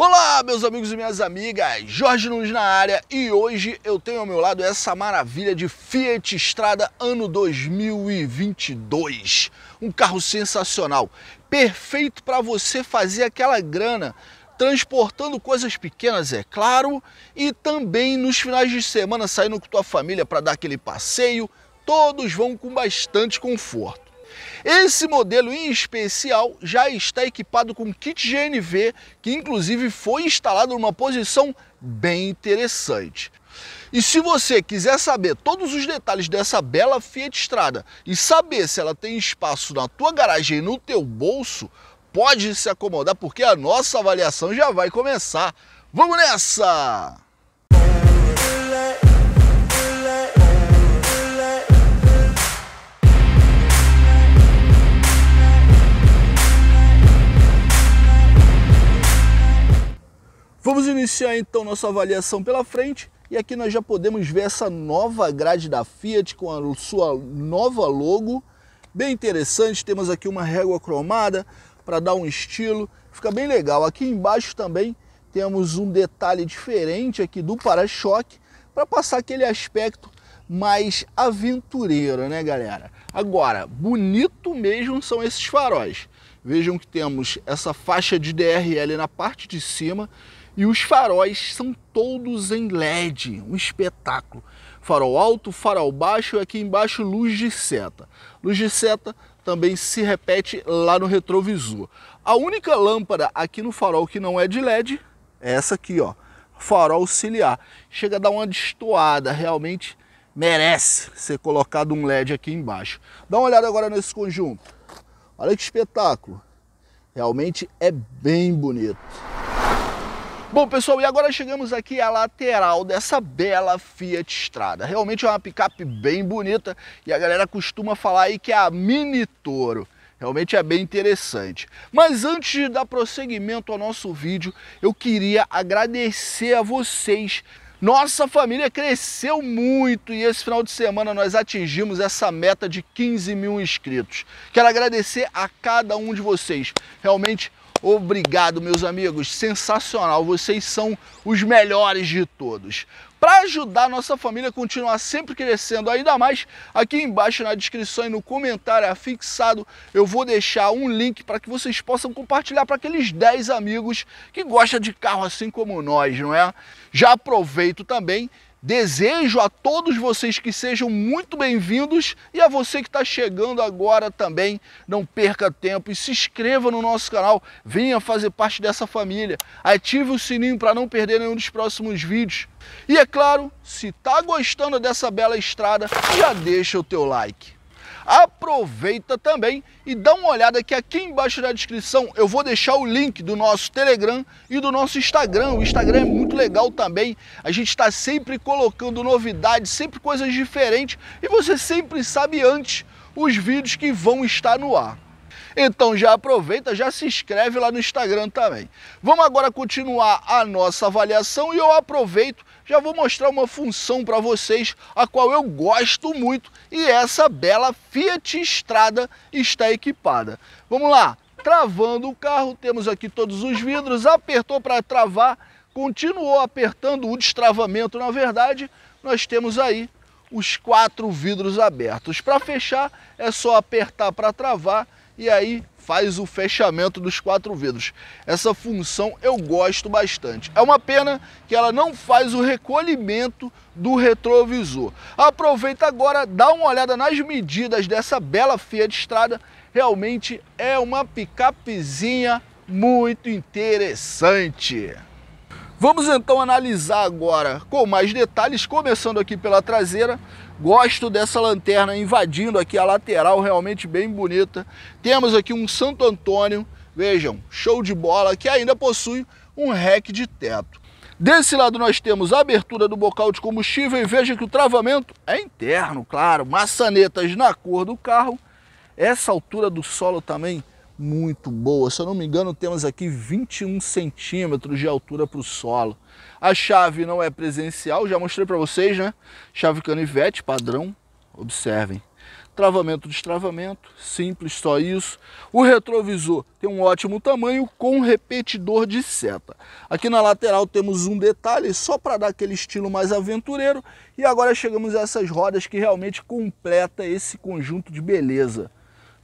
Olá, meus amigos e minhas amigas, Jorge Nunes na área e hoje eu tenho ao meu lado essa maravilha de Fiat Strada ano 2022. Um carro sensacional, perfeito para você fazer aquela grana transportando coisas pequenas, é claro, e também nos finais de semana saindo com tua família para dar aquele passeio. Todos vão com bastante conforto. Esse modelo em especial já está equipado com kit GNV, que inclusive foi instalado numa posição bem interessante. E se você quiser saber todos os detalhes dessa bela Fiat Strada e saber se ela tem espaço na tua garagem e no teu bolso, pode se acomodar porque a nossa avaliação já vai começar. Vamos nessa! iniciar então nossa avaliação pela frente e aqui nós já podemos ver essa nova grade da Fiat com a sua nova logo, bem interessante. Temos aqui uma régua cromada para dar um estilo, fica bem legal. Aqui embaixo também temos um detalhe diferente aqui do para-choque para passar aquele aspecto mais aventureiro, né, galera? Agora, bonito mesmo são esses faróis. Vejam que temos essa faixa de DRL na parte de cima e os faróis são todos em LED, um espetáculo. Farol alto, farol baixo e aqui embaixo luz de seta. Luz de seta também se repete lá no retrovisor. A única lâmpada aqui no farol que não é de LED é essa aqui, ó, farol auxiliar. Chega a dar uma destoada, realmente merece ser colocado um LED aqui embaixo. Dá uma olhada agora nesse conjunto. Olha que espetáculo. Realmente é bem bonito. Bom, pessoal, e agora chegamos aqui à lateral dessa bela Fiat Estrada. Realmente é uma picape bem bonita e a galera costuma falar aí que é a Mini Toro. Realmente é bem interessante. Mas antes de dar prosseguimento ao nosso vídeo, eu queria agradecer a vocês nossa família cresceu muito e esse final de semana nós atingimos essa meta de 15 mil inscritos. Quero agradecer a cada um de vocês. Realmente Obrigado, meus amigos. Sensacional. Vocês são os melhores de todos. Para ajudar nossa família a continuar sempre crescendo ainda mais, aqui embaixo na descrição e no comentário fixado eu vou deixar um link para que vocês possam compartilhar para aqueles 10 amigos que gostam de carro assim como nós, não é? Já aproveito também Desejo a todos vocês que sejam muito bem-vindos e a você que está chegando agora também, não perca tempo e se inscreva no nosso canal, venha fazer parte dessa família, ative o sininho para não perder nenhum dos próximos vídeos. E é claro, se está gostando dessa bela estrada, já deixa o teu like aproveita também e dá uma olhada que aqui embaixo na descrição eu vou deixar o link do nosso Telegram e do nosso Instagram. O Instagram é muito legal também. A gente está sempre colocando novidades, sempre coisas diferentes e você sempre sabe antes os vídeos que vão estar no ar. Então já aproveita, já se inscreve lá no Instagram também. Vamos agora continuar a nossa avaliação e eu aproveito, já vou mostrar uma função para vocês, a qual eu gosto muito e essa bela Fiat Strada está equipada. Vamos lá, travando o carro, temos aqui todos os vidros, apertou para travar, continuou apertando o destravamento, na verdade, nós temos aí os quatro vidros abertos. Para fechar, é só apertar para travar e aí faz o fechamento dos quatro vidros. Essa função eu gosto bastante. É uma pena que ela não faz o recolhimento do retrovisor. Aproveita agora, dá uma olhada nas medidas dessa bela Fiat estrada. Realmente é uma picapezinha muito interessante. Vamos então analisar agora com mais detalhes, começando aqui pela traseira, Gosto dessa lanterna invadindo aqui a lateral, realmente bem bonita. Temos aqui um Santo Antônio, vejam, show de bola, que ainda possui um rack de teto. Desse lado nós temos a abertura do bocal de combustível e veja que o travamento é interno, claro, maçanetas na cor do carro. Essa altura do solo também muito boa, se eu não me engano temos aqui 21 centímetros de altura para o solo. A chave não é presencial, já mostrei para vocês, né? Chave canivete padrão, observem. Travamento, destravamento, simples, só isso. O retrovisor tem um ótimo tamanho com repetidor de seta. Aqui na lateral temos um detalhe só para dar aquele estilo mais aventureiro. E agora chegamos a essas rodas que realmente completa esse conjunto de beleza.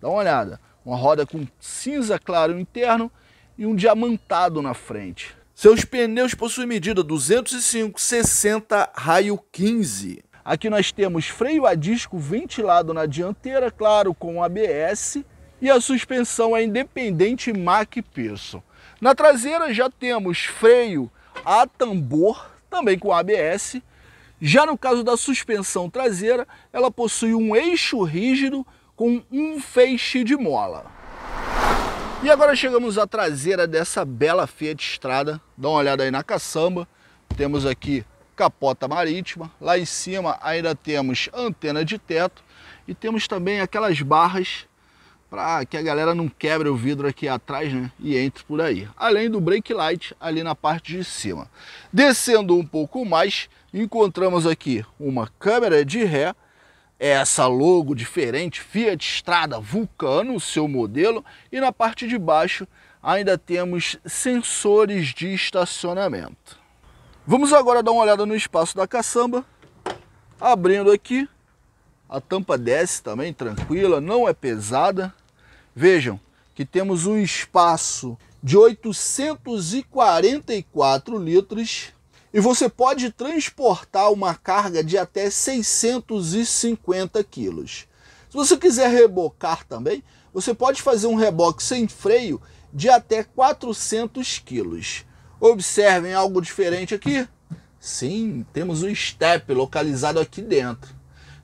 Dá uma olhada, uma roda com cinza claro interno e um diamantado na frente. Seus pneus possuem medida 205 60 raio 15. Aqui nós temos freio a disco ventilado na dianteira, claro, com ABS, e a suspensão é independente MAC Pearson. Na traseira já temos freio a tambor, também com ABS. Já no caso da suspensão traseira, ela possui um eixo rígido com um feixe de mola. E agora chegamos à traseira dessa bela Fiat Estrada. Dá uma olhada aí na caçamba. Temos aqui capota marítima. Lá em cima ainda temos antena de teto. E temos também aquelas barras para que a galera não quebre o vidro aqui atrás né? e entre por aí. Além do brake light ali na parte de cima. Descendo um pouco mais, encontramos aqui uma câmera de ré é essa logo diferente Fiat Strada Vulcano, o seu modelo, e na parte de baixo ainda temos sensores de estacionamento. Vamos agora dar uma olhada no espaço da caçamba, abrindo aqui, a tampa desce também tranquila, não é pesada. Vejam que temos um espaço de 844 litros e você pode transportar uma carga de até 650 quilos. Se você quiser rebocar também, você pode fazer um reboque sem freio de até 400 quilos. Observem algo diferente aqui? Sim, temos um step localizado aqui dentro.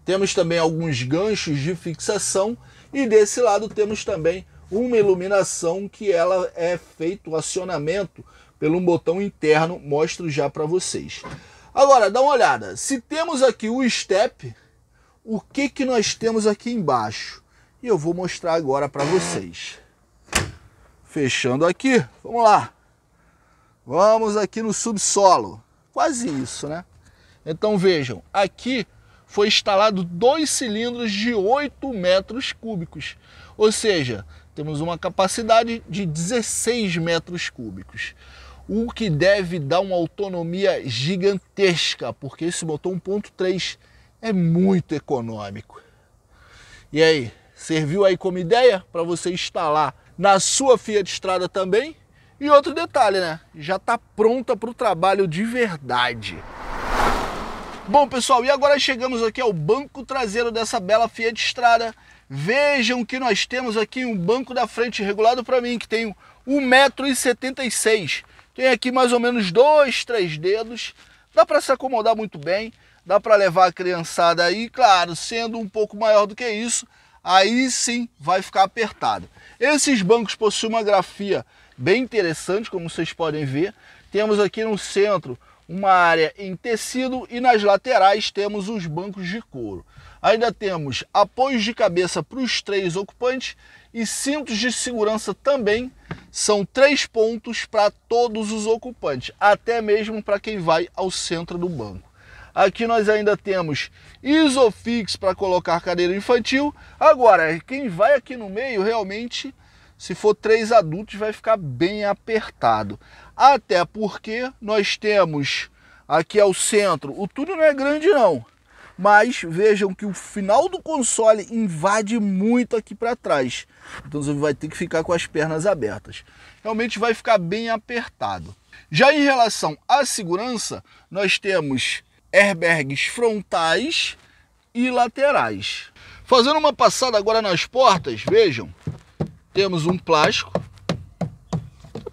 Temos também alguns ganchos de fixação e desse lado temos também uma iluminação que ela é feito o acionamento pelo um botão interno, mostro já para vocês. Agora, dá uma olhada. Se temos aqui o step, o que, que nós temos aqui embaixo? E eu vou mostrar agora para vocês. Fechando aqui, vamos lá. Vamos aqui no subsolo. Quase isso, né? Então vejam, aqui foi instalado dois cilindros de 8 metros cúbicos. Ou seja, temos uma capacidade de 16 metros cúbicos o que deve dar uma autonomia gigantesca, porque esse motor 1.3 é muito econômico. E aí, serviu aí como ideia para você instalar na sua Fiat Strada também? E outro detalhe, né? Já está pronta para o trabalho de verdade. Bom, pessoal, e agora chegamos aqui ao banco traseiro dessa bela Fiat Strada. Vejam que nós temos aqui um banco da frente regulado para mim, que tem 1,76m. Tem aqui mais ou menos dois, três dedos. Dá para se acomodar muito bem. Dá para levar a criançada aí, claro, sendo um pouco maior do que isso, aí sim vai ficar apertado. Esses bancos possuem uma grafia bem interessante, como vocês podem ver. Temos aqui no centro uma área em tecido e nas laterais temos os bancos de couro. Ainda temos apoios de cabeça para os três ocupantes e cintos de segurança também são três pontos para todos os ocupantes, até mesmo para quem vai ao centro do banco. Aqui nós ainda temos Isofix para colocar cadeira infantil. Agora, quem vai aqui no meio realmente, se for três adultos, vai ficar bem apertado. Até porque nós temos aqui ao centro, o túnel não é grande não mas vejam que o final do console invade muito aqui para trás. Então você vai ter que ficar com as pernas abertas. Realmente vai ficar bem apertado. Já em relação à segurança, nós temos airbags frontais e laterais. Fazendo uma passada agora nas portas, vejam, temos um plástico.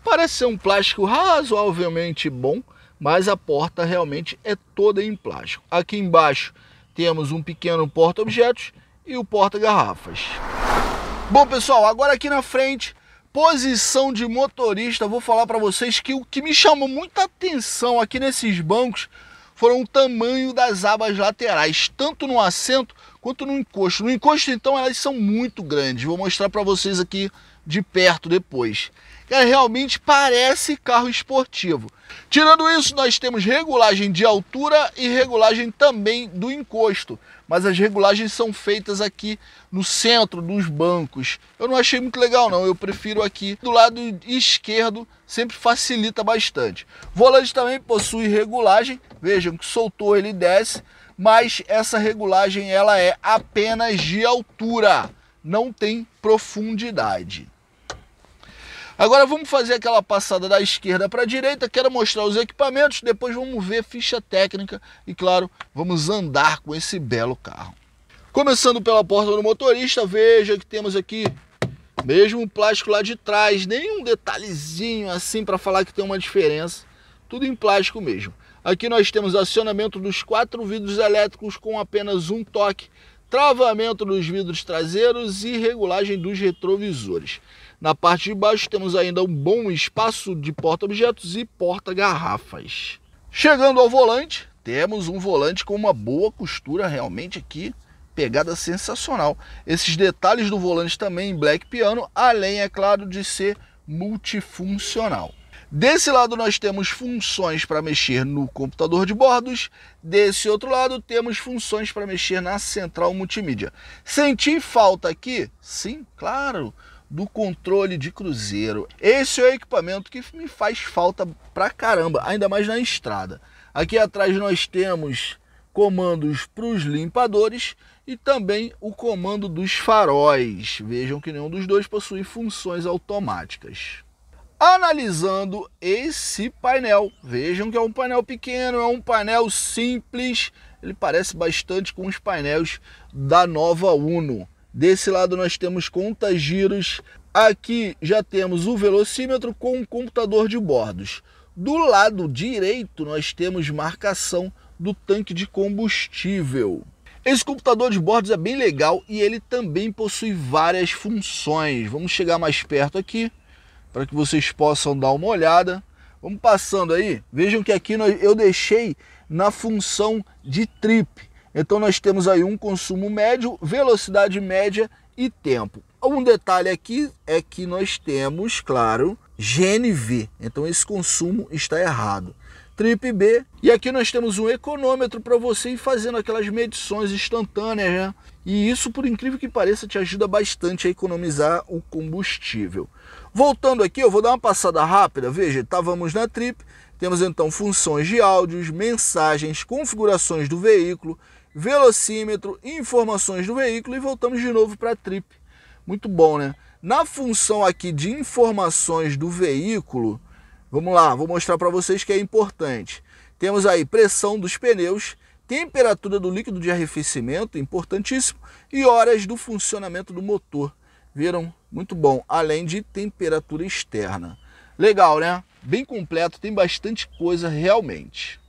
Parece ser um plástico razoavelmente bom, mas a porta realmente é toda em plástico. Aqui embaixo temos um pequeno porta-objetos e o porta-garrafas. Bom, pessoal, agora aqui na frente, posição de motorista, vou falar para vocês que o que me chamou muita atenção aqui nesses bancos foram o tamanho das abas laterais, tanto no assento quanto no encosto. No encosto, então, elas são muito grandes. Vou mostrar para vocês aqui de perto depois que é, realmente parece carro esportivo. Tirando isso, nós temos regulagem de altura e regulagem também do encosto, mas as regulagens são feitas aqui no centro dos bancos. Eu não achei muito legal não, eu prefiro aqui do lado esquerdo, sempre facilita bastante. O volante também possui regulagem, vejam que soltou ele desce, mas essa regulagem ela é apenas de altura, não tem profundidade. Agora vamos fazer aquela passada da esquerda para a direita, quero mostrar os equipamentos, depois vamos ver ficha técnica e, claro, vamos andar com esse belo carro. Começando pela porta do motorista, veja que temos aqui mesmo plástico lá de trás, nenhum detalhezinho assim para falar que tem uma diferença, tudo em plástico mesmo. Aqui nós temos acionamento dos quatro vidros elétricos com apenas um toque, travamento dos vidros traseiros e regulagem dos retrovisores. Na parte de baixo temos ainda um bom espaço de porta-objetos e porta-garrafas. Chegando ao volante, temos um volante com uma boa costura realmente aqui, pegada sensacional. Esses detalhes do volante também em black piano, além, é claro, de ser multifuncional. Desse lado nós temos funções para mexer no computador de bordos, desse outro lado temos funções para mexer na central multimídia. Senti falta aqui? Sim, claro do controle de cruzeiro. Esse é o equipamento que me faz falta pra caramba, ainda mais na estrada. Aqui atrás nós temos comandos para os limpadores e também o comando dos faróis. Vejam que nenhum dos dois possui funções automáticas. Analisando esse painel, vejam que é um painel pequeno, é um painel simples, ele parece bastante com os painéis da nova Uno. Desse lado nós temos giros Aqui já temos o velocímetro com o computador de bordos. Do lado direito nós temos marcação do tanque de combustível. Esse computador de bordos é bem legal e ele também possui várias funções. Vamos chegar mais perto aqui para que vocês possam dar uma olhada. Vamos passando aí. Vejam que aqui eu deixei na função de trip. Então nós temos aí um consumo médio, velocidade média e tempo. Um detalhe aqui é que nós temos, claro, GNV. Então esse consumo está errado. Trip B. E aqui nós temos um econômetro para você ir fazendo aquelas medições instantâneas, né? E isso, por incrível que pareça, te ajuda bastante a economizar o combustível. Voltando aqui, eu vou dar uma passada rápida. Veja, estávamos na Trip. Temos então funções de áudios, mensagens, configurações do veículo, velocímetro, informações do veículo e voltamos de novo para a trip. Muito bom, né? Na função aqui de informações do veículo, vamos lá, vou mostrar para vocês que é importante. Temos aí pressão dos pneus, temperatura do líquido de arrefecimento, importantíssimo, e horas do funcionamento do motor. Viram? Muito bom. Além de temperatura externa. Legal, né? Bem completo, tem bastante coisa realmente.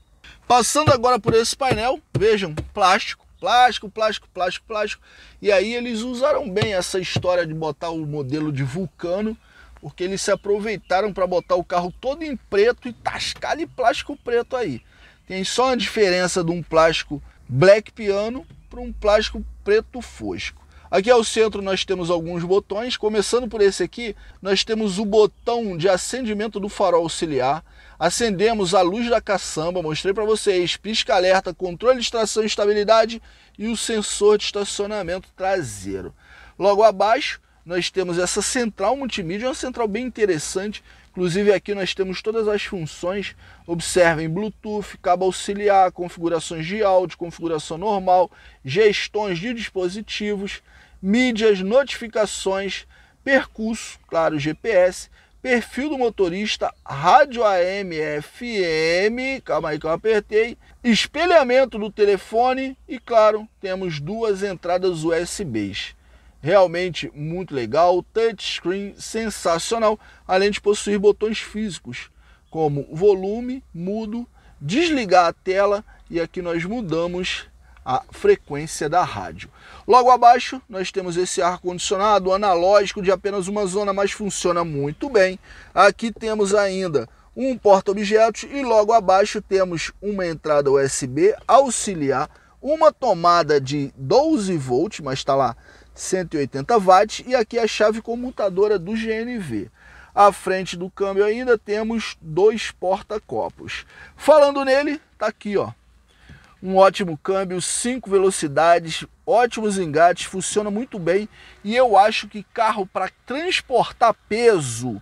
Passando agora por esse painel, vejam, plástico, plástico, plástico, plástico, plástico. E aí eles usaram bem essa história de botar o modelo de vulcano, porque eles se aproveitaram para botar o carro todo em preto e tascar de plástico preto aí. Tem só a diferença de um plástico black piano para um plástico preto fosco. Aqui ao centro nós temos alguns botões, começando por esse aqui, nós temos o botão de acendimento do farol auxiliar. Acendemos a luz da caçamba, mostrei para vocês, pisca-alerta, controle de tração e estabilidade e o sensor de estacionamento traseiro. Logo abaixo, nós temos essa central multimídia, uma central bem interessante. Inclusive aqui nós temos todas as funções, observem Bluetooth, cabo auxiliar, configurações de áudio, configuração normal, gestões de dispositivos, mídias, notificações, percurso, claro, GPS, perfil do motorista, rádio AM, FM, calma aí que eu apertei, espelhamento do telefone e, claro, temos duas entradas USBs. Realmente muito legal, touchscreen sensacional, além de possuir botões físicos como volume, mudo, desligar a tela e aqui nós mudamos a frequência da rádio. Logo abaixo, nós temos esse ar-condicionado analógico de apenas uma zona, mas funciona muito bem. Aqui temos ainda um porta-objetos e logo abaixo temos uma entrada USB auxiliar, uma tomada de 12 volts, mas está lá 180 watts, e aqui a chave comutadora do GNV. À frente do câmbio ainda temos dois porta-copos. Falando nele, está aqui, ó, um ótimo câmbio, cinco velocidades, ótimos engates, funciona muito bem. E eu acho que carro para transportar peso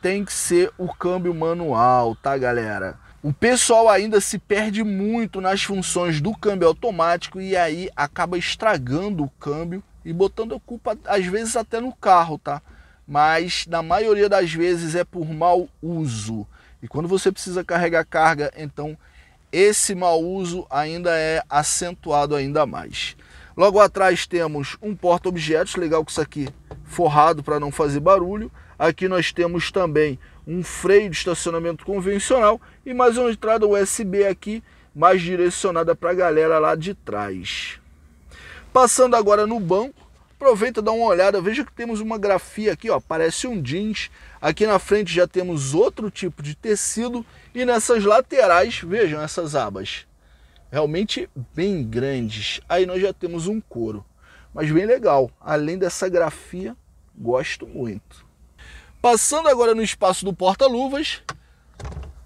tem que ser o câmbio manual, tá, galera? O pessoal ainda se perde muito nas funções do câmbio automático e aí acaba estragando o câmbio e botando a culpa às vezes até no carro, tá? Mas na maioria das vezes é por mau uso. E quando você precisa carregar carga, então esse mau uso ainda é acentuado ainda mais. Logo atrás temos um porta-objetos, legal que isso aqui forrado para não fazer barulho. Aqui nós temos também um freio de estacionamento convencional e mais uma entrada USB aqui, mais direcionada para a galera lá de trás. Passando agora no banco, Aproveita, dá uma olhada, veja que temos uma grafia aqui, ó, parece um jeans. Aqui na frente já temos outro tipo de tecido e nessas laterais, vejam essas abas, realmente bem grandes. Aí nós já temos um couro, mas bem legal. Além dessa grafia, gosto muito. Passando agora no espaço do porta-luvas,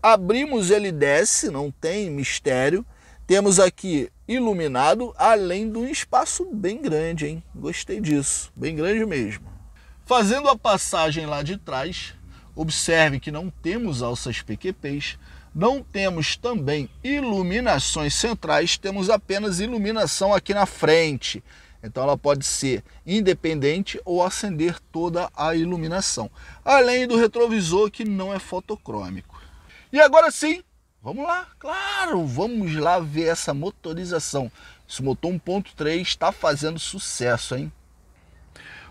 abrimos ele desce, não tem mistério temos aqui iluminado, além de um espaço bem grande, hein? Gostei disso, bem grande mesmo. Fazendo a passagem lá de trás, observe que não temos alças PQPs, não temos também iluminações centrais, temos apenas iluminação aqui na frente. Então ela pode ser independente ou acender toda a iluminação. Além do retrovisor que não é fotocrômico. E agora sim, Vamos lá, claro, vamos lá ver essa motorização. Esse motor 1.3 está fazendo sucesso, hein?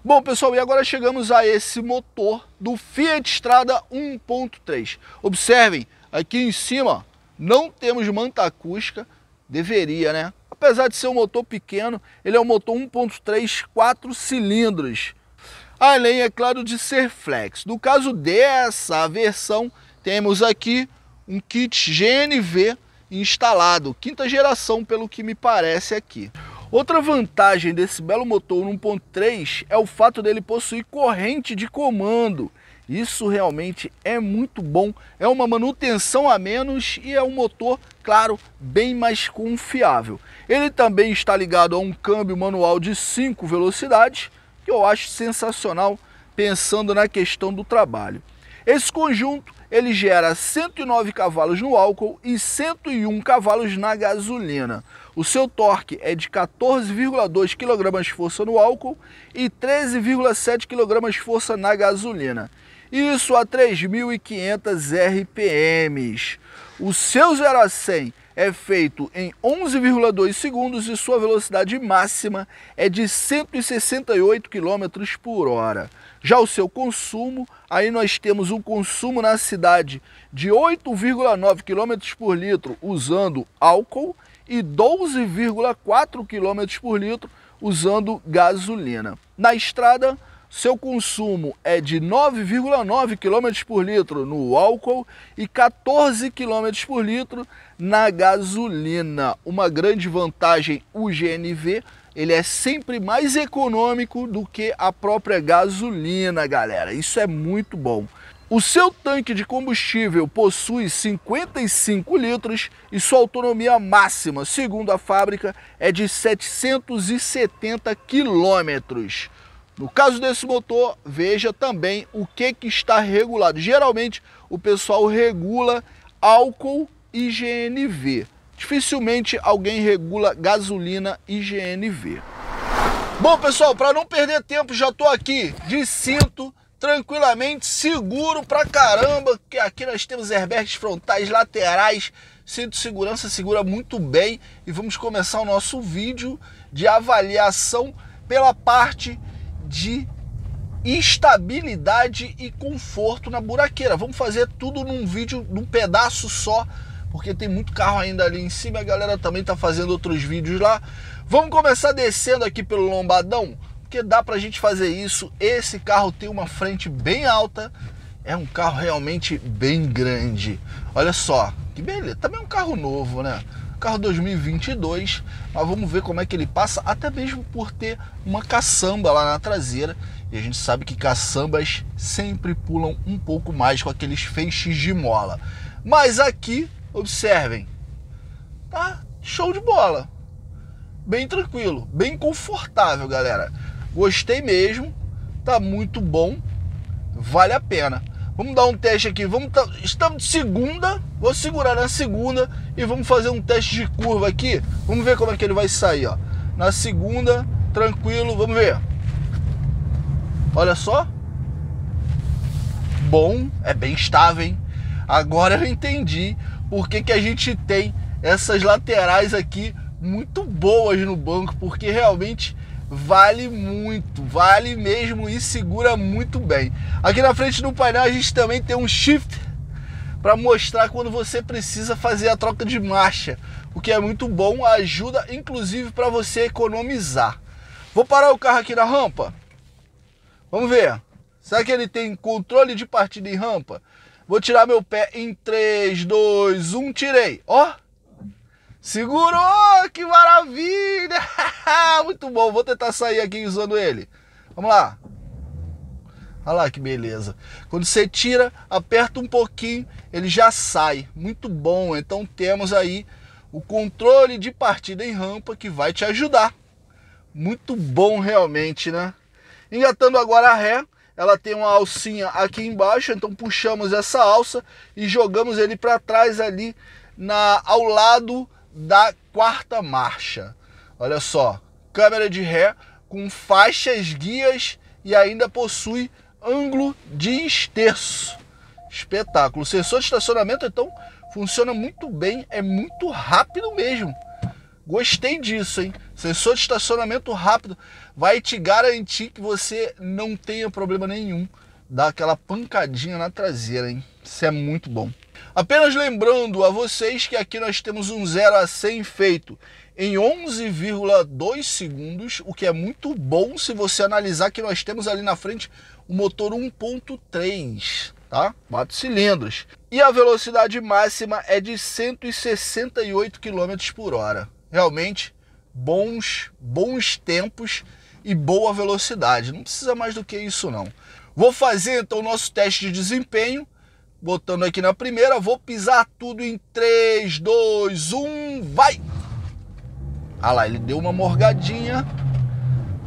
Bom, pessoal, e agora chegamos a esse motor do Fiat Strada 1.3. Observem, aqui em cima não temos manta acústica, deveria, né? Apesar de ser um motor pequeno, ele é um motor 1.3 4 cilindros. Além, é claro, de ser flex. No caso dessa versão, temos aqui um kit GNV instalado, quinta geração pelo que me parece aqui. Outra vantagem desse belo motor 1.3 é o fato dele possuir corrente de comando. Isso realmente é muito bom, é uma manutenção a menos e é um motor, claro, bem mais confiável. Ele também está ligado a um câmbio manual de 5 velocidades, que eu acho sensacional pensando na questão do trabalho. Esse conjunto ele gera 109 cavalos no álcool e 101 cavalos na gasolina. O seu torque é de 14,2 kgf no álcool e 13,7 kgf na gasolina. Isso a 3.500 RPMs. O seu 0 a 100 é feito em 11,2 segundos e sua velocidade máxima é de 168 km por hora. Já o seu consumo, aí nós temos um consumo na cidade de 8,9 km por litro usando álcool e 12,4 km por litro usando gasolina. Na estrada, seu consumo é de 9,9 km por litro no álcool e 14 km por litro na gasolina. Uma grande vantagem o GNV ele é sempre mais econômico do que a própria gasolina, galera. Isso é muito bom. O seu tanque de combustível possui 55 litros e sua autonomia máxima, segundo a fábrica, é de 770 quilômetros. No caso desse motor, veja também o que, que está regulado. Geralmente, o pessoal regula álcool e GNV dificilmente alguém regula gasolina e GNV. Bom, pessoal, para não perder tempo, já estou aqui de cinto, tranquilamente, seguro pra caramba, que aqui nós temos airbags frontais, laterais, cinto de segurança segura muito bem e vamos começar o nosso vídeo de avaliação pela parte de estabilidade e conforto na buraqueira. Vamos fazer tudo num vídeo, num pedaço só, porque tem muito carro ainda ali em cima. A galera também tá fazendo outros vídeos lá. Vamos começar descendo aqui pelo lombadão, porque dá pra gente fazer isso. Esse carro tem uma frente bem alta. É um carro realmente bem grande. Olha só, que beleza. Também é um carro novo, né? Carro 2022, mas vamos ver como é que ele passa, até mesmo por ter uma caçamba lá na traseira. E a gente sabe que caçambas sempre pulam um pouco mais com aqueles feixes de mola. Mas aqui Observem. Tá? Show de bola. Bem tranquilo, bem confortável, galera. Gostei mesmo. Tá muito bom. Vale a pena. Vamos dar um teste aqui. Vamos tá... Estamos de segunda. Vou segurar na segunda e vamos fazer um teste de curva aqui. Vamos ver como é que ele vai sair, ó. Na segunda, tranquilo. Vamos ver. Olha só. Bom, é bem estável, hein? Agora eu entendi porque que a gente tem essas laterais aqui muito boas no banco, porque realmente vale muito, vale mesmo e segura muito bem. Aqui na frente do painel a gente também tem um shift para mostrar quando você precisa fazer a troca de marcha, o que é muito bom, ajuda inclusive para você economizar. Vou parar o carro aqui na rampa. Vamos ver. Será que ele tem controle de partida em rampa? Vou tirar meu pé em 3, 2, 1, tirei. Ó. Segurou, que maravilha! Muito bom, vou tentar sair aqui usando ele. Vamos lá. Olha lá que beleza. Quando você tira, aperta um pouquinho, ele já sai. Muito bom. Então temos aí o controle de partida em rampa que vai te ajudar. Muito bom realmente, né? Engatando agora a ré, ela tem uma alcinha aqui embaixo, então puxamos essa alça e jogamos ele para trás ali na ao lado da quarta marcha. Olha só, câmera de ré com faixas guias e ainda possui ângulo de esterço. Espetáculo. O sensor de estacionamento então funciona muito bem, é muito rápido mesmo. Gostei disso, hein? Sensor de estacionamento rápido vai te garantir que você não tenha problema nenhum. Dá aquela pancadinha na traseira, hein? Isso é muito bom. Apenas lembrando a vocês que aqui nós temos um 0 a 100 feito em 11,2 segundos, o que é muito bom se você analisar que nós temos ali na frente o motor 1.3, tá? Quatro cilindros. E a velocidade máxima é de 168 km por hora. Realmente, bons, bons tempos e boa velocidade. Não precisa mais do que isso não. Vou fazer então o nosso teste de desempenho. Botando aqui na primeira, vou pisar tudo em 3, 2, 1, vai! Ah lá, ele deu uma morgadinha,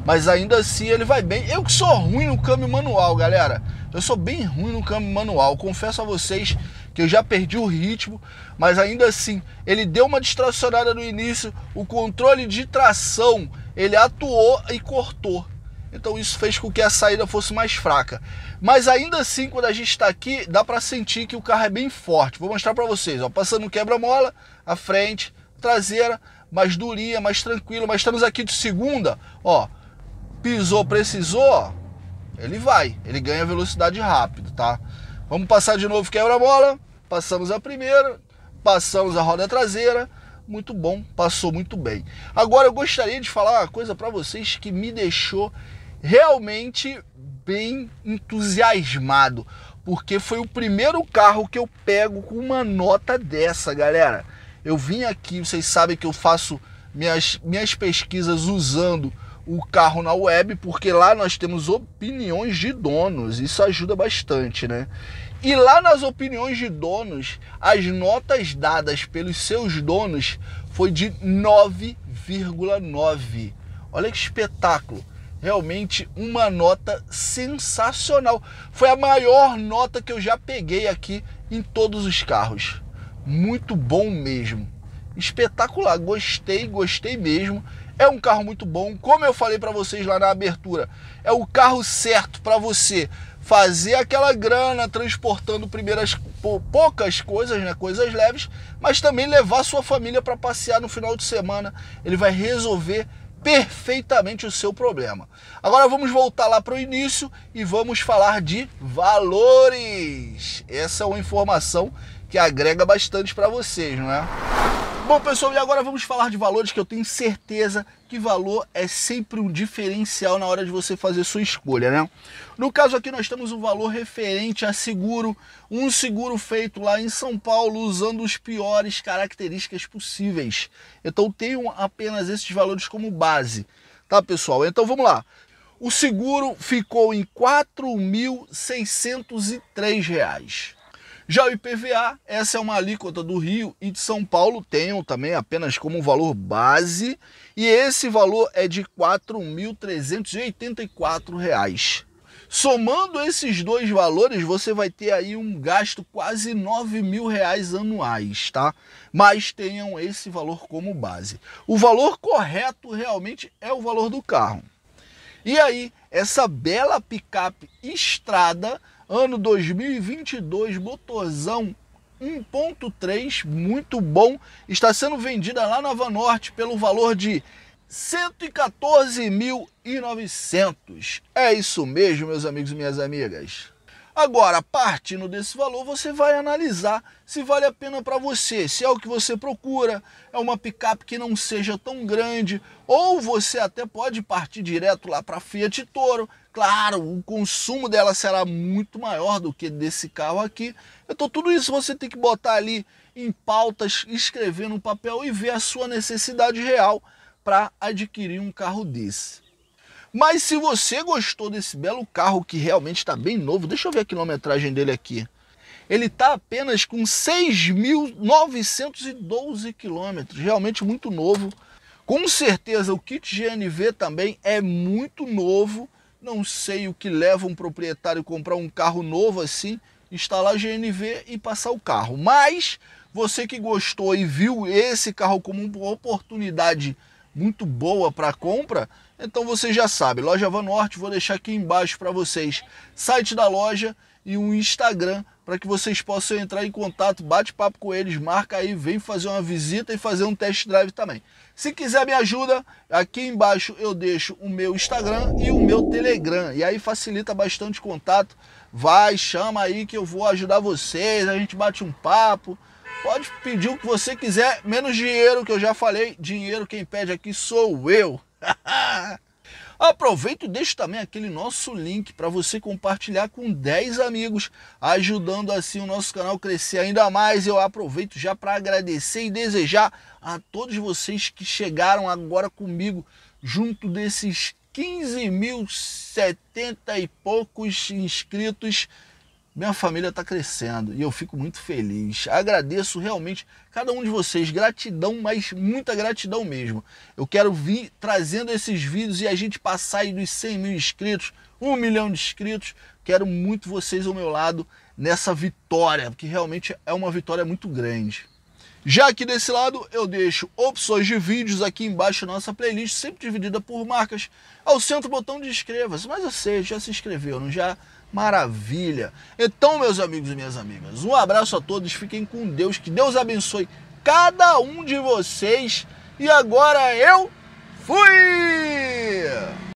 mas ainda assim ele vai bem. Eu que sou ruim no câmbio manual, galera. Eu sou bem ruim no câmbio manual. Confesso a vocês que eu já perdi o ritmo, mas ainda assim ele deu uma distracionada no início. O controle de tração ele atuou e cortou. Então isso fez com que a saída fosse mais fraca. Mas ainda assim, quando a gente está aqui, dá para sentir que o carro é bem forte. Vou mostrar para vocês. Ó, passando quebra-mola, a frente, traseira, mais durinha, mais tranquila. Mas estamos aqui de segunda, ó. Pisou, precisou, ó, ele vai. Ele ganha velocidade rápido, tá? Vamos passar de novo quebra-mola. Passamos a primeira, passamos a roda traseira muito bom, passou muito bem. Agora eu gostaria de falar uma coisa para vocês que me deixou realmente bem entusiasmado, porque foi o primeiro carro que eu pego com uma nota dessa, galera. Eu vim aqui, vocês sabem que eu faço minhas, minhas pesquisas usando o carro na web, porque lá nós temos opiniões de donos, isso ajuda bastante, né? E lá nas opiniões de donos, as notas dadas pelos seus donos foi de 9,9. Olha que espetáculo! Realmente uma nota sensacional. Foi a maior nota que eu já peguei aqui em todos os carros. Muito bom mesmo. Espetacular, gostei, gostei mesmo. É um carro muito bom, como eu falei para vocês lá na abertura. É o carro certo para você fazer aquela grana transportando primeiras poucas coisas, né, coisas leves, mas também levar sua família para passear no final de semana. Ele vai resolver perfeitamente o seu problema. Agora vamos voltar lá para o início e vamos falar de valores. Essa é uma informação que agrega bastante para vocês, não é? Bom, pessoal, e agora vamos falar de valores que eu tenho certeza que valor é sempre um diferencial na hora de você fazer sua escolha, né? No caso aqui nós temos um valor referente a seguro, um seguro feito lá em São Paulo usando os piores características possíveis. Então tenho apenas esses valores como base, tá, pessoal? Então vamos lá. O seguro ficou em R$ 4.603. Já o IPVA, essa é uma alíquota do Rio e de São Paulo, tenham também apenas como valor base, e esse valor é de R$ 4.384. Somando esses dois valores, você vai ter aí um gasto quase 9 mil reais anuais, tá? Mas tenham esse valor como base. O valor correto realmente é o valor do carro. E aí, essa bela picape estrada ano 2022, motorzão 1.3, muito bom, está sendo vendida lá na Vanorte pelo valor de 114.900. É isso mesmo, meus amigos e minhas amigas. Agora, partindo desse valor, você vai analisar se vale a pena para você, se é o que você procura, é uma picape que não seja tão grande, ou você até pode partir direto lá para Fiat Toro, Claro, o consumo dela será muito maior do que desse carro aqui. Então, tudo isso você tem que botar ali em pautas, escrever no papel e ver a sua necessidade real para adquirir um carro desse. Mas se você gostou desse belo carro que realmente está bem novo, deixa eu ver a quilometragem dele aqui. Ele está apenas com 6.912 quilômetros, realmente muito novo. Com certeza o kit GNV também é muito novo não sei o que leva um proprietário a comprar um carro novo assim, instalar GNV e passar o carro. Mas você que gostou e viu esse carro como uma oportunidade muito boa para compra, então você já sabe, loja Van Norte, vou deixar aqui embaixo para vocês, site da loja e um Instagram para que vocês possam entrar em contato, bate papo com eles, marca aí, vem fazer uma visita e fazer um test drive também. Se quiser me ajuda, aqui embaixo eu deixo o meu Instagram e o meu Telegram. E aí facilita bastante contato. Vai, chama aí que eu vou ajudar vocês, a gente bate um papo. Pode pedir o que você quiser, menos dinheiro que eu já falei, dinheiro quem pede aqui sou eu. Aproveite e deixe também aquele nosso link para você compartilhar com 10 amigos, ajudando assim o nosso canal crescer ainda mais. Eu aproveito já para agradecer e desejar a todos vocês que chegaram agora comigo junto desses 15.070 e poucos inscritos minha família está crescendo e eu fico muito feliz. Agradeço realmente cada um de vocês. Gratidão, mas muita gratidão mesmo. Eu quero vir trazendo esses vídeos e a gente passar dos 100 mil inscritos, 1 milhão de inscritos. Quero muito vocês ao meu lado nessa vitória, porque realmente é uma vitória muito grande. Já aqui desse lado eu deixo opções de vídeos aqui embaixo nossa playlist, sempre dividida por marcas. Ao centro o botão de inscreva-se, mas eu sei, já se inscreveu, não já? Maravilha! Então, meus amigos e minhas amigas, um abraço a todos, fiquem com Deus, que Deus abençoe cada um de vocês. E agora eu fui!